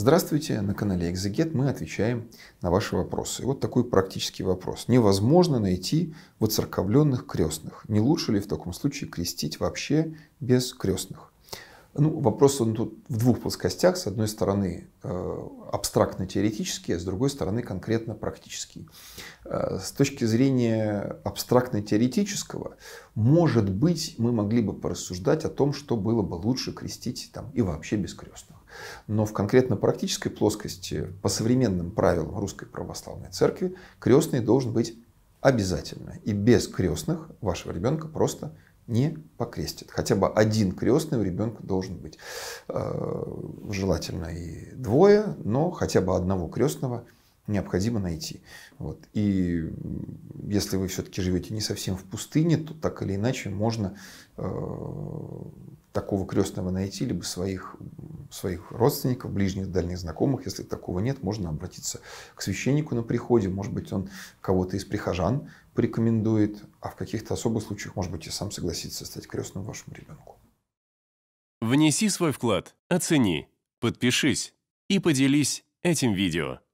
Здравствуйте, на канале Экзегет мы отвечаем на ваши вопросы. И вот такой практический вопрос. Невозможно найти воцерковленных крестных. Не лучше ли в таком случае крестить вообще без крестных? Ну, вопрос он тут в двух плоскостях. С одной стороны, э, абстрактно-теоретический, а с другой стороны, конкретно практический. Э, с точки зрения абстрактно-теоретического, может быть, мы могли бы порассуждать о том, что было бы лучше крестить там, и вообще без крестных. Но в конкретно практической плоскости, по современным правилам Русской Православной Церкви, крестный должен быть обязательно. И без крестных вашего ребенка просто не покрестит. Хотя бы один крестный у ребенка должен быть. Э, желательно и двое, но хотя бы одного крестного необходимо найти. Вот. И если вы все-таки живете не совсем в пустыне, то так или иначе можно э, такого крестного найти, либо своих своих родственников, ближних, дальних знакомых. Если такого нет, можно обратиться к священнику на приходе. Может быть, он кого-то из прихожан порекомендует, а в каких-то особых случаях, может быть, и сам согласится стать крестным вашему ребенку. Внеси свой вклад, оцени, подпишись и поделись этим видео.